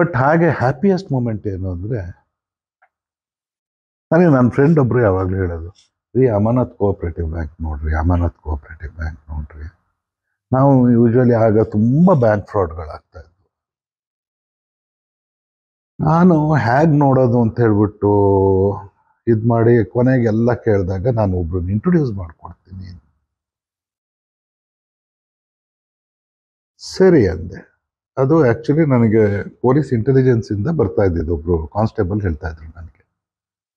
but ಹಾಗೆ happiest moment ಏನು ಅಂದರೆ ನನಗೆ ನನ್ನ ಫ್ರೆಂಡ್ ಒಬ್ಬರು ಯಾವಾಗಲೂ ಹೇಳೋದು ರೀ ಅಮಾನತ್ ಕೋಆಪ್ರೇಟಿವ್ ಬ್ಯಾಂಕ್ ನೋಡ್ರಿ ಅಮಾನತ್ ಕೋಆಪ್ರೇಟಿವ್ ಬ್ಯಾಂಕ್ ನೋಡ್ರಿ ನಾವು ಯೂಶ್ವಲಿ ಆಗ ತುಂಬ ಬ್ಯಾಂಕ್ ಫ್ರಾಡ್ಗಳಾಗ್ತಾ ಇದ್ವು ನಾನು ಹೇಗೆ ನೋಡೋದು ಅಂತ ಹೇಳ್ಬಿಟ್ಟು ಇದು ಮಾಡಿ ಕೊನೆಗೆ ಎಲ್ಲ ಕೇಳಿದಾಗ ನಾನು ಒಬ್ರನ್ನ ಇಂಟ್ರೊಡ್ಯೂಸ್ ಮಾಡಿಕೊಡ್ತೀನಿ ಸರಿ ಅಂದೆ ಅದು ಆ್ಯಕ್ಚುಲಿ ನನಗೆ ಪೊಲೀಸ್ ಇಂಟೆಲಿಜೆನ್ಸಿಂದ ಬರ್ತಾ ಇದ್ದಿದ್ದು ಒಬ್ಬರು ಕಾನ್ಸ್ಟೇಬಲ್ ಹೇಳ್ತಾ ಇದ್ರು ನನಗೆ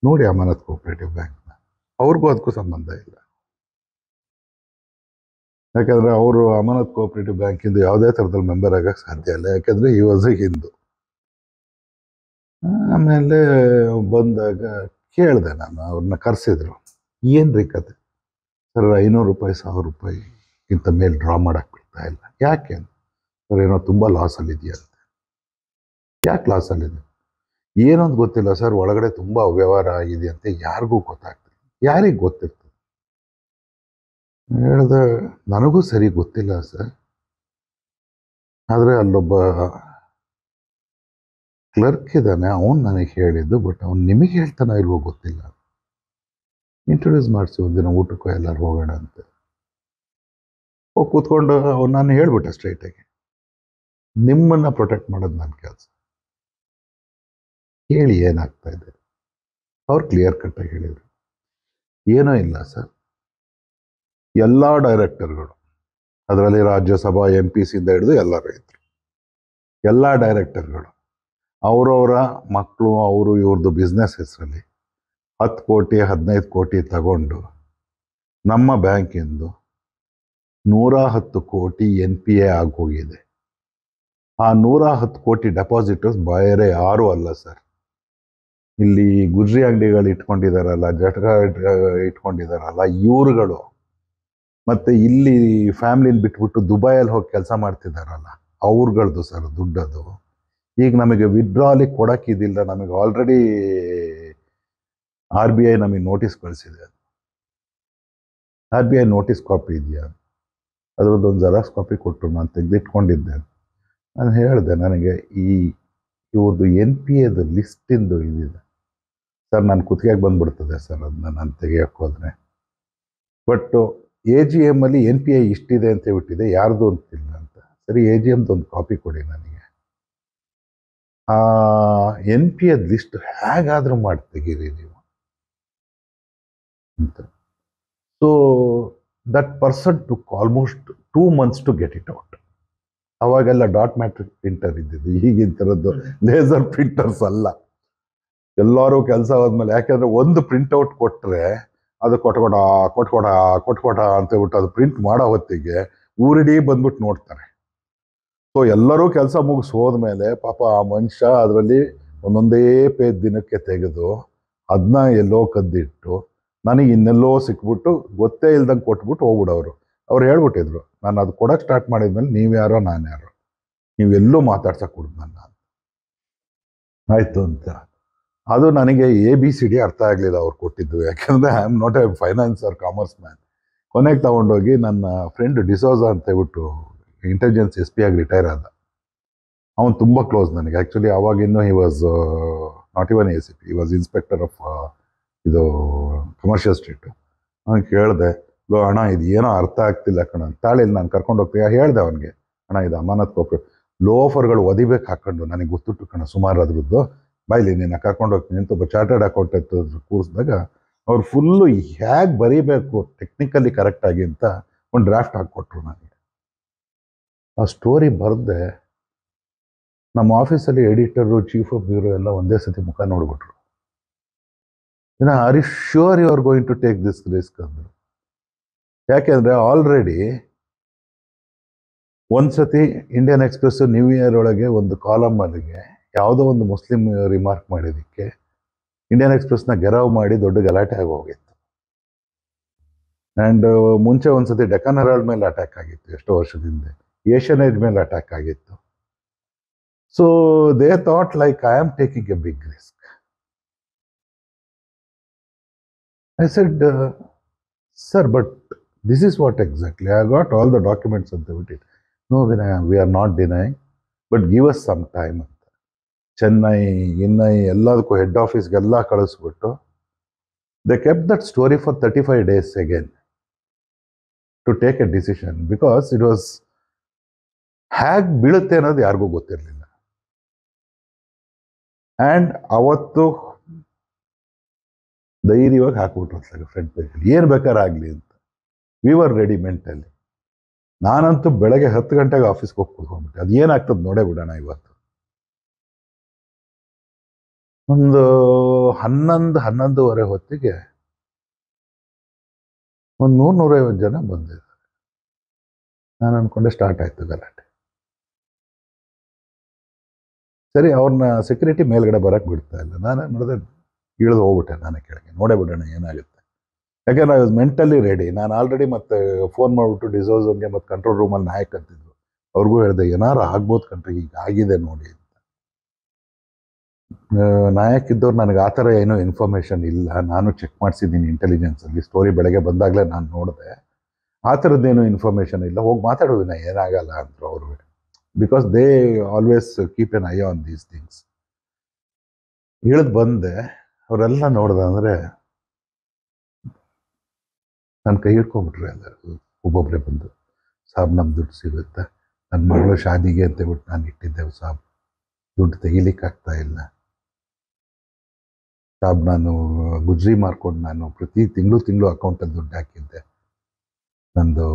ನೋಡಿ ಅಮಾನತ್ ಕೋಆಪರೇಟಿವ್ ಬ್ಯಾಂಕ್ನ ಅವ್ರಿಗೂ ಅದಕ್ಕೂ ಸಂಬಂಧ ಇಲ್ಲ ಯಾಕಂದ್ರೆ ಅವರು ಅಮಾನತ್ ಕೋಆಪರೇಟಿವ್ ಬ್ಯಾಂಕಿಂದ ಯಾವುದೇ ಥರದಲ್ಲಿ ಮೆಂಬರ್ ಆಗಕ್ಕೆ ಸಾಧ್ಯ ಇಲ್ಲ ಯಾಕಂದ್ರೆ ಈ ವಾಸ್ ಎ ಹಿಂದೂ ಆಮೇಲೆ ಬಂದಾಗ ಕೇಳಿದೆ ನಾನು ಅವ್ರನ್ನ ಕರೆಸಿದ್ರು ಏನ್ ರೀ ಕತೆ ಸರ್ ಐನೂರು ರೂಪಾಯಿ ಸಾವಿರ ರೂಪಾಯಿ ಇಂತ ಮೇಲೆ ಡ್ರಾ ಮಾಡೋಕ್ಕೆ ಬಿಡ್ತಾ ಇಲ್ಲ ಯಾಕೆ ಅಂತ ಸರ್ ಏನೋ ತುಂಬ ಲಾಸಲ್ಲಿದೆಯಂತೆ ಅಂತ ಯಾಕೆ ಲಾಸಲ್ಲಿದೆ ಏನೊಂದು ಗೊತ್ತಿಲ್ಲ ಸರ್ ಒಳಗಡೆ ತುಂಬ ಅವ್ಯವಹಾರ ಆಗಿದೆ ಅಂತ ಯಾರಿಗೂ ಗೊತ್ತಾಗ್ತದೆ ಯಾರಿಗೆ ಗೊತ್ತಿರ್ತದೆ ಹೇಳ್ದೆ ನನಗೂ ಸರಿ ಗೊತ್ತಿಲ್ಲ ಸರ್ ಆದರೆ ಅಲ್ಲೊಬ್ಬ ಕ್ಲರ್ಕ್ ಇದ್ದಾನೆ ಅವನು ನನಗೆ ಹೇಳಿದ್ದು ಬಟ್ ಅವ್ನು ನಿಮಗೆ ಹೇಳ್ತಾನೆ ಇಲ್ವೋ ಗೊತ್ತಿಲ್ಲ ಇಂಟ್ರೊಡ್ಯೂಸ್ ಮಾಡಿಸಿ ಒಂದಿನ ಊಟಕ್ಕೂ ಎಲ್ಲರೂ ಹೋಗೋಣ ಅಂತ ಹೋಗಿ ಕೂತ್ಕೊಂಡು ಅವ್ನು ನಾನು ಹೇಳ್ಬಿಟ್ಟೆ ಸ್ಟ್ರೈಟಾಗಿ ನಿಮ್ಮನ್ನು ಪ್ರೊಟೆಕ್ಟ್ ಮಾಡೋದು ನನ್ನ ಕೆಲಸ ಹೇಳಿ ಏನಾಗ್ತಾ ಇದೆ ಅವ್ರು ಕ್ಲಿಯರ್ ಕಟ್ಟಾಗಿ ಹೇಳಿದರು ಏನೂ ಇಲ್ಲ ಸರ್ ಎಲ್ಲ ಡೈರೆಕ್ಟರ್ಗಳು ಅದರಲ್ಲಿ ರಾಜ್ಯಸಭಾ ಎಂ ಪಿ ಸಿಯಿಂದ ಹಿಡಿದು ಎಲ್ಲ ರೈತರು ಎಲ್ಲ ಡೈರೆಕ್ಟರ್ಗಳು ಅವರವರ ಮಕ್ಕಳು ಅವರು ಇವ್ರದ್ದು ಬಿಸ್ನೆಸ್ ಹೆಸರಲ್ಲಿ ಹತ್ತು ಕೋಟಿ ಹದಿನೈದು ಕೋಟಿ ತಗೊಂಡು ನಮ್ಮ ಬ್ಯಾಂಕಿಂದು ನೂರ ಹತ್ತು ಕೋಟಿ ಎನ್ ಪಿ ಎ ಆಗೋಗಿದೆ ಆ ನೂರ ಹತ್ತು ಕೋಟಿ ಡೆಪಾಸಿಟ್ ಬೇರೆ ಯಾರೂ ಅಲ್ಲ ಸರ್ ಇಲ್ಲಿ ಗುಜ್ರಿ ಅಂಗಡಿಗಳು ಇಟ್ಕೊಂಡಿದಾರಲ್ಲ ಜಟಕ ಇಟ್ಕೊಂಡಿದಾರಲ್ಲ ಇವ್ರುಗಳು ಮತ್ತು ಇಲ್ಲಿ ಫ್ಯಾಮಿಲಿನ ಬಿಟ್ಬಿಟ್ಟು ದುಬೈಯಲ್ಲಿ ಹೋಗಿ ಕೆಲಸ ಮಾಡ್ತಿದ್ದಾರಲ್ಲ ಅವ್ರಗಳದ್ದು ಸರ್ ದುಡ್ಡದು ಈಗ ನಮಗೆ ವಿಡ್ರಾಲಿಗೆ ಕೊಡೋಕ್ಕಿದ್ದಿಲ್ಲ ನಮಗೆ ಆಲ್ರೆಡಿ ಆರ್ ಬಿ ಐ ನಮಗೆ ನೋಟಿಸ್ ಕಳಿಸಿದೆ R B I notice copy ಇದೆಯಾ ಒಂದು ಜೆರಾಕ್ಸ್ ಕಾಪಿ ಕೊಟ್ಟರು ನಾನು ತೆಗೆದಿಟ್ಕೊಂಡಿದ್ದೆ ನಾನು ಹೇಳಿದೆ ನನಗೆ ಈ ಇವ್ರದ್ದು ಎನ್ ಪಿ ಎದು ಲಿಸ್ಟಿಂದು ಇದಿದೆ ಸರ್ ನಾನು ಕುತ್ತಿಗೆಗೆ ಬಂದುಬಿಡ್ತದೆ ಸರ್ ಅದನ್ನ ನಾನು ತೆಗಿಯೋಕೆ ಹೋದರೆ ಬಟ್ಟು ಎ ಜಿ ಎಮ್ಮಲ್ಲಿ ಎನ್ ಪಿ ಐ ಇಷ್ಟಿದೆ ಅಂತ ಹೇಳ್ಬಿಟ್ಟಿದೆ ಯಾರ್ದು ಅಂತಿಲ್ಲ ಅಂತ ಸರಿ ಎ ಜಿ ಎಮ್ದು ಒಂದು ಕಾಪಿ ಕೊಡಿ ನನಗೆ ಎನ್ ಪಿ ಎದ್ ಲಿಸ್ಟ್ ಹೇಗಾದರೂ ಮಾಡಿ ತೆಗೀರಿ ನೀವು ಅಂತ so that person took almost two months to get it out ಅವಾಗೆಲ್ಲ ಡಾಟ್ ಮ್ಯಾಟ್ರಿಕ್ ಪ್ರಿಂಟರ್ ಇದ್ದಿದ್ದು ಈಗಿನ ಥರದ್ದು ಲೇಸರ್ ಪ್ರಿಂಟರ್ಸ್ ಅಲ್ಲ ಎಲ್ಲರೂ ಕೆಲಸ ಹೋದ್ಮೇಲೆ ಯಾಕೆಂದರೆ ಒಂದು ಪ್ರಿಂಟೌಟ್ ಕೊಟ್ಟರೆ ಅದು ಕೊಟ್ಕೊಡ ಕೊಟ್ಕೊಡ ಕೊಟ್ಕೊಡ ಅಂತ ಹೇಳ್ಬಿಟ್ಟು ಅದು ಪ್ರಿಂಟ್ ಮಾಡೋ ಹೊತ್ತಿಗೆ ಊರಿಡೀ ಬಂದ್ಬಿಟ್ಟು ನೋಡ್ತಾರೆ ಸೊ ಎಲ್ಲರೂ ಕೆಲಸ ಮುಗಿಸಿ ಹೋದ್ಮೇಲೆ ಪಾಪ ಆ ಮನುಷ್ಯ ಅದರಲ್ಲಿ ಒಂದೊಂದೇ ಪೇಜ್ ದಿನಕ್ಕೆ ತೆಗೆದು ಅದನ್ನ ಎಲ್ಲೋ ಕದ್ದಿಟ್ಟು ನನಗೆ ಇನ್ನೆಲ್ಲೋ ಸಿಕ್ಬಿಟ್ಟು ಗೊತ್ತೇ ಇಲ್ದಂಗೆ ಕೊಟ್ಬಿಟ್ಟು ಹೋಗ್ಬಿಡೋರು ಅವ್ರು ಹೇಳ್ಬಿಟ್ಟಿದ್ರು ನಾನು ಅದು ಕೊಡೋಕ್ಕೆ ಸ್ಟಾರ್ಟ್ ಮಾಡಿದ್ಮೇಲೆ ನೀವು ಯಾರೋ ನಾನು ಯಾರೋ ನೀವೆಲ್ಲೂ ಮಾತಾಡ್ಸೋಕೆ ಕೊಡ್ದು ನನ್ನ ಆಯಿತು ಅಂತ ಅದು ನನಗೆ ಎ ಬಿ ಸಿ ಡಿ ಅರ್ಥ ಆಗಲಿಲ್ಲ ಅವ್ರು ಕೊಟ್ಟಿದ್ದು ಯಾಕೆಂದ್ರೆ I am not a finance or commerce man ಕೊನೆಗೆ ತೊಗೊಂಡೋಗಿ ನನ್ನ ಫ್ರೆಂಡ್ ಡಿಸೋಜಾ ಅಂತ ಹೇಳ್ಬಿಟ್ಟು ಇಂಟೆಲಿಜೆನ್ಸ್ ಎಸ್ ಪಿ ಆಗಿ ರಿಟೈರ್ ಆದ ಅವನು ತುಂಬ ಕ್ಲೋಸ್ ನನಗೆ ಆ್ಯಕ್ಚುಲಿ ಆವಾಗಿನ್ನೂ he was not even A C P was inspector of ಇದು ಕಮರ್ಷಿಯಲ್ ಸ್ಟ್ರೀಟು ಅವ್ನು ಕೇಳಿದೆ ಲೋ ಹಣ ಇದು ಏನೋ ಅರ್ಥ ಆಗ್ತಿಲ್ಲ ಕಣ ಇಲ್ಲಿ ನಾನು ಕರ್ಕೊಂಡು ಹೋಗ್ತೀನಿ ಹೇಳ್ದೆ ಅವನಿಗೆ ಹಣ ಇದು ಅಮಾನತ್ ಕೊಪ್ಪು ಲೋಫರ್ಗಳು ಒದಿಬೇಕು ಹಾಕೊಂಡು ನನಗೆ ಗೊತ್ತಿಟ್ಟು ಕಣ ಸುಮಾರು ಅದ್ರದ್ದು ಬಾಯ್ಲಿ ನಿನ್ನ ಕರ್ಕೊಂಡು ಹೋಗ್ತೀನಿ ಅಂತ ಒಬ್ಬ ಚಾರ್ಟರ್ಡ್ ಅಕೌಂಟ್ ಕೂರಿಸಿದಾಗ ಅವ್ರು ಫುಲ್ಲು ಹೇಗೆ ಬರೀಬೇಕು ಟೆಕ್ನಿಕಲಿ ಕರೆಕ್ಟಾಗಿ ಅಂತ ಒಂದು ಡ್ರಾಫ್ಟ್ ಹಾಕ್ಕೊಟ್ರು ನನಗೆ ಆ ಸ್ಟೋರಿ ಬರೆದೆ ನಮ್ಮ ಆಫೀಸಲ್ಲಿ ಎಡಿಟರು ಚೀಫ್ ಆಫ್ ಬ್ಯೂರೋ ಎಲ್ಲ ಒಂದೇ ಸತಿ ಮುಖ ನೋಡ್ಬಿಟ್ರು ಇನ್ನು are sure you are going to take this risk ಅಂದರು ಯಾಕೆಂದರೆ ಆಲ್ರೆಡಿ ಒಂದು ಸತಿ ಇಂಡಿಯನ್ ಎಕ್ಸ್ಪ್ರೆಸ್ ನ್ಯೂ ಇಯರ್ ಒಳಗೆ ಒಂದು ಕಾಲಮ್ ಅಲ್ಲಿಗೆ ಯಾವುದೋ ಒಂದು ಮುಸ್ಲಿಂ ರಿಮಾರ್ಕ್ ಮಾಡಿದ್ದಕ್ಕೆ ಇಂಡಿಯನ್ ಎಕ್ಸ್ಪ್ರೆಸ್ನ ಗೆರಾವ್ ಮಾಡಿ ದೊಡ್ಡ ಗಲಾಟೆ ಹೋಗಿತ್ತು ಆ್ಯಂಡ್ ಮುಂಚೆ ಒಂದು ಸತಿ ಡೆಕನ್ ಹೆರಾಲ್ಡ್ ಮೇಲೆ ಅಟ್ಯಾಕ್ ಆಗಿತ್ತು ಎಷ್ಟೋ ವರ್ಷದಿಂದ ಏಷ್ಯನ್ ಏಜ್ ಮೇಲೆ ಅಟ್ಯಾಕ್ ಆಗಿತ್ತು so they thought like I am taking a big risk I said sir but this is what exactly I got all the documents ಅಂತ ಬಿಟ್ಟಿಟ್ಟು no Vinaya we are not denying but give us some time ಅಂತ ಚೆನ್ನೈ ಇನ್ನೈ ಎಲ್ಲದಕ್ಕೂ head ಆಫೀಸ್ಗೆಲ್ಲ ಕಳಿಸ್ಬಿಟ್ಟು they kept that story for thirty five days again to take a decision because it was ಹ್ಯಾಗ್ ಬೀಳುತ್ತೆ ಅನ್ನೋದು ಯಾರಿಗೂ ಗೊತ್ತಿರಲಿಲ್ಲ ಆ್ಯಂಡ್ ಅವತ್ತು ಧೈರ್ಯವಾಗಿ ಹಾಕ್ಬಿಟ್ರು ಫ್ರೆಂಡ್ ಪೇಜಲ್ಲಿ ಏನು ಬೇಕಾದ್ರಾಗಲಿ ಅಂತ ವಿ ವರ್ ರೆಡಿ ಮೆಂಟಲ್ಲಿ ನಾನಂತೂ ಬೆಳಗ್ಗೆ ಹತ್ತು ಗಂಟೆಗೆ ಆಫೀಸ್ಗೆ ಹೋಗಿ ಕುತ್ಕೊಂಡ್ಬಿಟ್ಟೆ ಅದು ಏನಾಗ್ತದೆ ನೋಡೇ ಬಿಡೋಣ ಇವತ್ತು ಒಂದು ಹನ್ನೊಂದು ಹನ್ನೊಂದುವರೆ ಹೊತ್ತಿಗೆ ಒಂದು ನೂರು ನೂರೈವತ್ತು ಜನ ಬಂದಿದ್ದಾರೆ ನಾನು ಅಂದ್ಕೊಂಡೆ ಸ್ಟಾರ್ಟ್ ಆಯಿತು ಗಲಾಟೆ ಸರಿ ಅವ್ರನ್ನ ಸೆಕ್ಯೂರಿಟಿ ಮೇಲ್ಗಡೆ ಬರೋಕ್ಕೆ ಬಿಡ್ತಾ ಇಲ್ಲ ನಾನೇ ಮಾಡಿದೆ ಇಳಿದು ಹೋಗ್ಬಿಟ್ಟೆ ನಾನೇ ಕೆಳಗೆ ನೋಡೇ ಬಿಡೋಣ ಏನಾಗುತ್ತೆ ಯಾಕೆಂದ್ರೆ ಐ ವಾಸ್ ಮೆಂಟಲಿ ರೆಡಿ ನಾನು ಆಲ್ರೆಡಿ ಮತ್ತೆ ಫೋನ್ ಮಾಡಿಬಿಟ್ಟು ಡಿಸೋಸಮ್ಗೆ ಮತ್ತು ಕಂಟ್ರೋಲ್ ರೂಮಲ್ಲಿ ನಾಯಕ್ ಅಂತಿದ್ರು ಅವ್ರಿಗೂ ಹೇಳಿದೆ ಏನಾರು ಆಗ್ಬೋದು ಕಂಟ್ರಿ ಈಗ ಆಗಿದೆ ನೋಡಿ ಅಂತ ನಾಯಕ್ ಇದ್ದವ್ರು ನನಗೆ ಆ ಥರ ಏನೂ ಇನ್ಫಾರ್ಮೇಷನ್ ಇಲ್ಲ ನಾನು ಚೆಕ್ ಮಾಡಿಸಿದ್ದೀನಿ ಇಂಟೆಲಿಜೆನ್ಸಲ್ಲಿ ಸ್ಟೋರಿ ಬೆಳಗ್ಗೆ ಬಂದಾಗಲೇ ನಾನು ನೋಡಿದೆ ಆ ಥರದ್ದೇನು ಇನ್ಫಾರ್ಮೇಷನ್ ಇಲ್ಲ ಹೋಗಿ ಮಾತಾಡೋ ನಾ ಏನಾಗಲ್ಲ ಅಂದರು ಅವರು because they always keep an eye on these things ಇಳಿದು ಬಂದೆ ಅವರೆಲ್ಲ ನೋಡಿದೆ ಅಂದರೆ ನಾನು ಕೈ ಹಿಡ್ಕೊಂಡ್ಬಿಟ್ರೆ ಎಲ್ಲರೂ ಒಬ್ಬೊಬ್ಬರೇ ಬಂದು ಸಾಬ್ ನಮ್ಮ ದುಡ್ಡು ಸಿಗುತ್ತೆ ನನ್ನ ಮಗಳ ಶಾದಿಗೆ ಅಂತ ಹೇಳ್ಬಿಟ್ಟು ನಾನು ಇಟ್ಟಿದ್ದೆವು ಸಾಬ್ ದುಡ್ಡು ಆಗ್ತಾ ಇಲ್ಲ ಸಾಬ್ ನಾನು ಗುಜ್ರಿ ಮಾರ್ಕೊಂಡು ನಾನು ಪ್ರತಿ ತಿಂಗಳು ತಿಂಗಳು ಅಕೌಂಟಲ್ಲಿ ದುಡ್ಡು ಹಾಕಿದ್ದೆ ನಂದು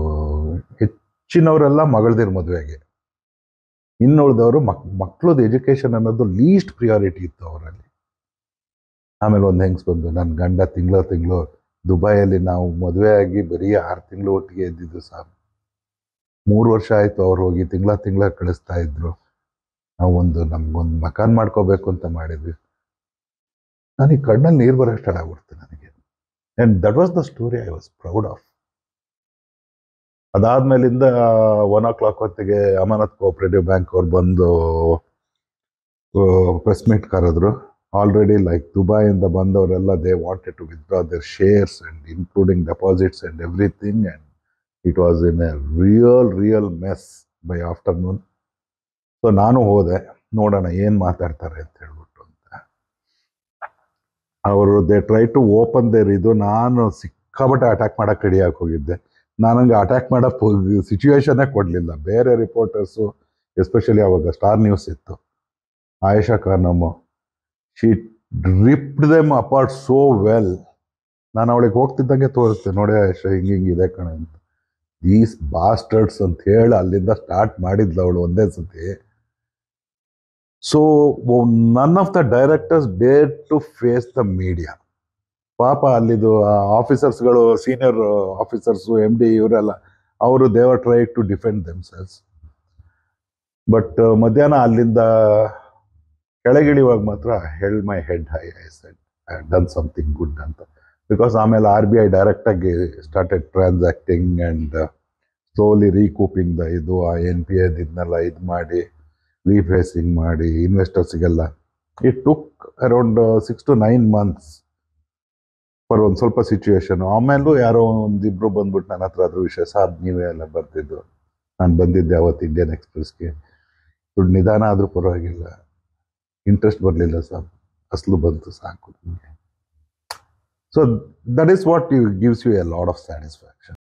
ಹೆಚ್ಚಿನವರೆಲ್ಲ ಮಗಳದಿರ ಮದುವೆಗೆ ಇನ್ನುಳಿದವರು ಮಕ್ ಮಕ್ಳದ್ದು ಎಜುಕೇಷನ್ ಅನ್ನೋದು ಲೀಸ್ಟ್ ಪ್ರಿಯಾರಿಟಿ ಇತ್ತು ಅವರಲ್ಲಿ ಆಮೇಲೆ ಒಂದು ಹೆಂಗ್ಸ್ ಬಂದು ನನ್ನ ಗಂಡ ತಿಂಗಳು ತಿಂಗಳು ದುಬೈಯಲ್ಲಿ ನಾವು ಆಗಿ ಬರೀ ಆರು ತಿಂಗಳು ಒಟ್ಟಿಗೆ ಇದ್ದಿದ್ದು ಸಾ ಮೂರು ವರ್ಷ ಆಯಿತು ಅವ್ರು ಹೋಗಿ ತಿಂಗಳ ತಿಂಗಳ ಕಳಿಸ್ತಾ ಇದ್ರು ನಾವು ಒಂದು ನಮಗೊಂದು ಮಕಾನ್ ಮಾಡ್ಕೋಬೇಕು ಅಂತ ಮಾಡಿದ್ವಿ ನನಗೆ ಕಣ್ಣಲ್ಲಿ ನೀರು ಬರೋ ಸ್ಟಾರ್ಟ್ ಆಗ್ಬಿಡ್ತು ನನಗೆ and that was the story I was proud of ಅದಾದ್ಮೇಲಿಂದ ಒನ್ ಓ ಕ್ಲಾಕ್ ಹೊತ್ತಿಗೆ ಅಮಾನತ್ ಕೋಆಪರೇಟಿವ್ ಬ್ಯಾಂಕ್ ಅವ್ರು ಬಂದು ಪ್ರೆಸ್ ಮೀಟ್ ಕರೆದ್ರು ಆಲ್ರೆಡಿ ಲೈಕ್ ದುಬೈಯಿಂದ ಬಂದವರೆಲ್ಲ they wanted to withdraw their shares and including deposits and everything and it was in a real real mess by afternoon so ನಾನು ಹೋದೆ ನೋಡೋಣ ಏನು ಮಾತಾಡ್ತಾರೆ ಅಂತ ಹೇಳ್ಬಿಟ್ಟು ಅಂತ ಅವರು they try to open their ಇದು ನಾನು ಸಿಕ್ಕಾಬಟ್ಟೆ ಅಟ್ಯಾಕ್ ಮಾಡೋಕೆ ರೆಡಿಯಾಗಿ ಹೋಗಿದ್ದೆ ಹಂಗೆ ಅಟ್ಯಾಕ್ ಮಾಡೋ ಸಿಚುವೇಶನ್ನೇ ಕೊಡಲಿಲ್ಲ ಬೇರೆ ರಿಪೋರ್ಟರ್ಸು ಎಸ್ಪೆಷಲಿ ಅವಾಗ ಸ್ಟಾರ್ ನ್ಯೂಸ್ ಇತ್ತು Ayesha Khanam she ripped them apart so well ನಾನು ಅವಳಿಗೆ ಹೋಗ್ತಿದ್ದಂಗೆ ತೋರಿಸ್ತೆ ನೋಡಿ ಹಿಂಗೆ ಹಿಂಗಿದೆ ಕಣೆ ಅಂತ ದೀಸ್ ಬಾಸ್ಟರ್ಡ್ಸ್ ಅಂತ ಹೇಳಿ ಅಲ್ಲಿಂದ ಸ್ಟಾರ್ಟ್ ಮಾಡಿದ್ಲು ಅವಳು ಒಂದೇ ಸತಿ so none of the directors dare to face the media ಪಾಪ ಅಲ್ಲಿದು ಆಫೀಸರ್ಸ್ಗಳು ಸೀನಿಯರ್ ಆಫೀಸರ್ಸು ಎಮ್ ಡಿ ಇವರೆಲ್ಲ ಅವರು they were try to defend themselves but ಮಧ್ಯಾಹ್ನ ಅಲ್ಲಿಂದ ಕೆಳಗಿಳಿಯುವಾಗ ಮಾತ್ರ held my head high I said I done something good ಅಂತ ಬಿಕಾಸ್ ಆಮೇಲೆ ಆರ್ ಬಿ ಐ ಡೈರೆಕ್ಟಾಗಿ started transacting and slowly recouping the ಇದು ಆ ಎನ್ ಪಿ ಐದು ಇದನ್ನೆಲ್ಲ ಇದು ಮಾಡಿ ರೀಫೇಸಿಂಗ್ ಮಾಡಿ ಇನ್ವೆಸ್ಟರ್ಸಿಗೆಲ್ಲ it took around six to nine months for ಒಂದು ಸ್ವಲ್ಪ ಸಿಚುವೇಶನ್ ಆಮೇಲೂ ಯಾರೋ ಒಂದಿಬ್ಬರು ಬಂದ್ಬಿಟ್ಟು ನನ್ನ ಹತ್ರ ಅದ್ರ ವಿಷಯ ಸಹ ನೀವೇ ಎಲ್ಲ ಬರ್ತಿದ್ದು ನಾನು ಬಂದಿದ್ದೆ ಅವತ್ತು ಇಂಡಿಯನ್ ಎಕ್ಸ್ಪ್ರೆಸ್ಗೆ ದುಡ್ಡು ನಿಧಾನ ಆದರೂ ಪರವಾಗಿಲ್ಲ ಇಂಟ್ರೆಸ್ಟ್ ಬರಲಿಲ್ಲ ಸರ್ ಅಸಲು ಬಂತು ಸಾಕು ನಿಮಗೆ so that is what you gives you a lot of satisfaction